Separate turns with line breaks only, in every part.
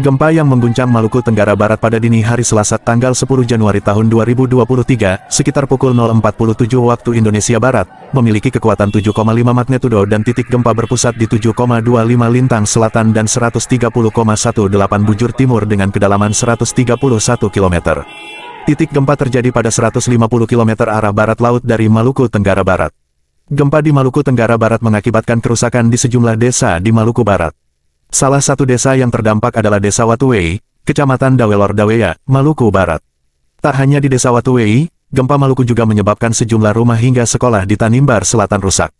Gempa yang mengguncang Maluku Tenggara Barat pada dini hari Selasa tanggal 10 Januari tahun 2023, sekitar pukul 04.47 waktu Indonesia Barat, memiliki kekuatan 7,5 magnitudo dan titik gempa berpusat di 7,25 lintang selatan dan 130,18 bujur timur dengan kedalaman 131 km. Titik gempa terjadi pada 150 km arah barat laut dari Maluku Tenggara Barat. Gempa di Maluku Tenggara Barat mengakibatkan kerusakan di sejumlah desa di Maluku Barat. Salah satu desa yang terdampak adalah Desa Watuwei, Kecamatan Dawelor Daweya, Maluku Barat. Tak hanya di Desa Watuwei, gempa Maluku juga menyebabkan sejumlah rumah hingga sekolah di Tanimbar Selatan rusak.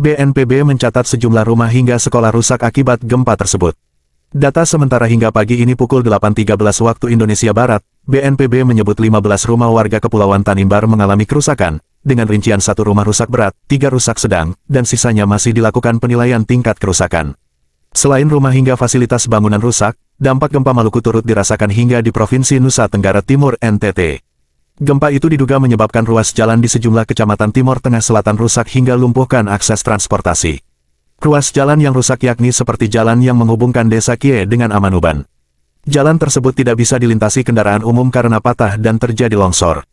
BNPB mencatat sejumlah rumah hingga sekolah rusak akibat gempa tersebut. Data sementara hingga pagi ini pukul 8.13 waktu Indonesia Barat, BNPB menyebut 15 rumah warga Kepulauan Tanimbar mengalami kerusakan, dengan rincian satu rumah rusak berat, tiga rusak sedang, dan sisanya masih dilakukan penilaian tingkat kerusakan. Selain rumah hingga fasilitas bangunan rusak, dampak gempa Maluku turut dirasakan hingga di Provinsi Nusa Tenggara Timur NTT. Gempa itu diduga menyebabkan ruas jalan di sejumlah kecamatan Timur Tengah Selatan rusak hingga lumpuhkan akses transportasi. Ruas jalan yang rusak yakni seperti jalan yang menghubungkan desa Kie dengan Amanuban. Jalan tersebut tidak bisa dilintasi kendaraan umum karena patah dan terjadi longsor.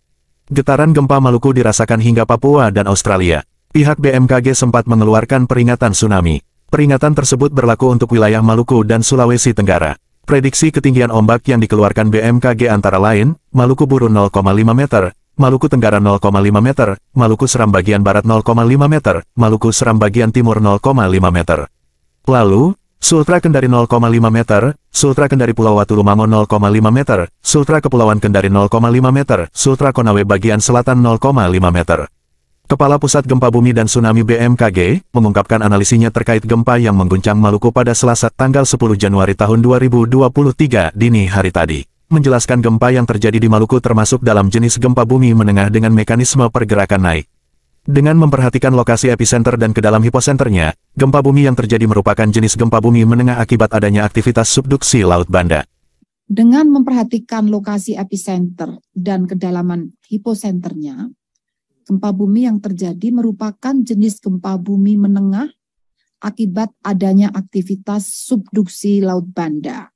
Getaran gempa Maluku dirasakan hingga Papua dan Australia. Pihak BMKG sempat mengeluarkan peringatan tsunami. Peringatan tersebut berlaku untuk wilayah Maluku dan Sulawesi Tenggara. Prediksi ketinggian ombak yang dikeluarkan BMKG antara lain, Maluku Buru 0,5 meter, Maluku Tenggara 0,5 meter, Maluku Seram bagian barat 0,5 meter, Maluku Seram bagian timur 0,5 meter. Lalu, Sultra Kendari 0,5 meter, Sultra Kendari Pulau Waturumango 0,5 meter, Sultra Kepulauan Kendari 0,5 meter, Sultra Konawe bagian selatan 0,5 meter. Kepala Pusat Gempa Bumi dan Tsunami BMKG, mengungkapkan analisinya terkait gempa yang mengguncang Maluku pada Selasa tanggal 10 Januari tahun 2023 dini hari tadi. Menjelaskan gempa yang terjadi di Maluku termasuk dalam jenis gempa bumi menengah dengan mekanisme pergerakan naik. Dengan memperhatikan lokasi epicenter dan kedalaman hipocenternya, hiposenternya, gempa bumi yang terjadi merupakan jenis gempa bumi menengah akibat adanya aktivitas subduksi Laut
Banda. Dengan memperhatikan lokasi epicenter dan kedalaman hiposenternya, Gempa bumi yang terjadi merupakan jenis gempa bumi menengah akibat adanya aktivitas subduksi laut banda.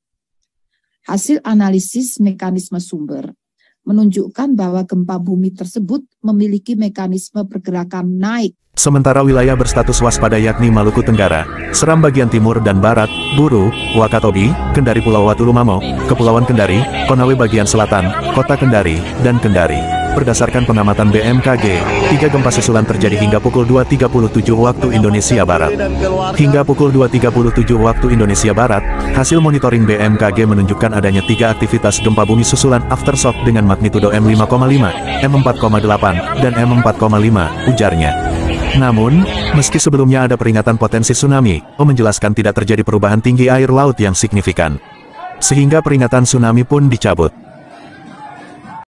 Hasil analisis mekanisme sumber menunjukkan bahwa gempa bumi tersebut memiliki mekanisme pergerakan naik.
Sementara wilayah berstatus waspada yakni Maluku Tenggara, Seram bagian timur dan barat, Buru, Wakatobi, Kendari Pulau Watu Kepulauan Kendari, Konawe bagian selatan, Kota Kendari, dan Kendari. Berdasarkan pengamatan BMKG, tiga gempa susulan terjadi hingga pukul 2.37 waktu Indonesia Barat. Hingga pukul 2.37 waktu Indonesia Barat, hasil monitoring BMKG menunjukkan adanya tiga aktivitas gempa bumi susulan aftershock dengan magnitudo M5,5, M4,8, dan M4,5, ujarnya. Namun, meski sebelumnya ada peringatan potensi tsunami, O menjelaskan tidak terjadi perubahan tinggi air laut yang signifikan. Sehingga peringatan tsunami pun dicabut.